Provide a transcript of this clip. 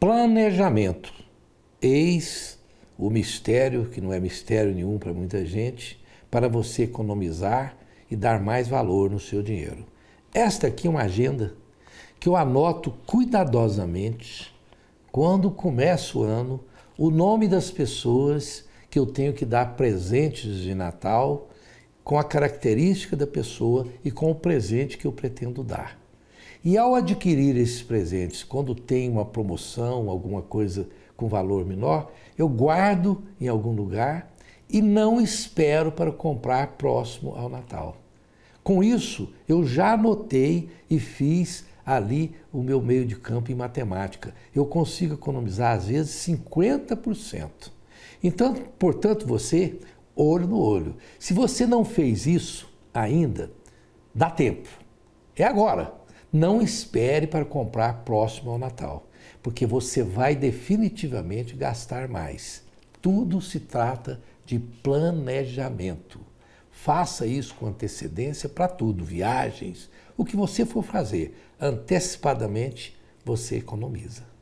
Planejamento. Eis o mistério, que não é mistério nenhum para muita gente, para você economizar e dar mais valor no seu dinheiro. Esta aqui é uma agenda que eu anoto cuidadosamente quando começa o ano, o nome das pessoas que eu tenho que dar presentes de Natal, com a característica da pessoa e com o presente que eu pretendo dar. E ao adquirir esses presentes, quando tem uma promoção, alguma coisa com valor menor, eu guardo em algum lugar e não espero para comprar próximo ao Natal. Com isso, eu já anotei e fiz ali o meu meio de campo em matemática. Eu consigo economizar, às vezes, 50%. Então, portanto, você, olho no olho. Se você não fez isso ainda, dá tempo. É agora. Não espere para comprar próximo ao Natal, porque você vai definitivamente gastar mais. Tudo se trata de planejamento. Faça isso com antecedência para tudo, viagens, o que você for fazer, antecipadamente você economiza.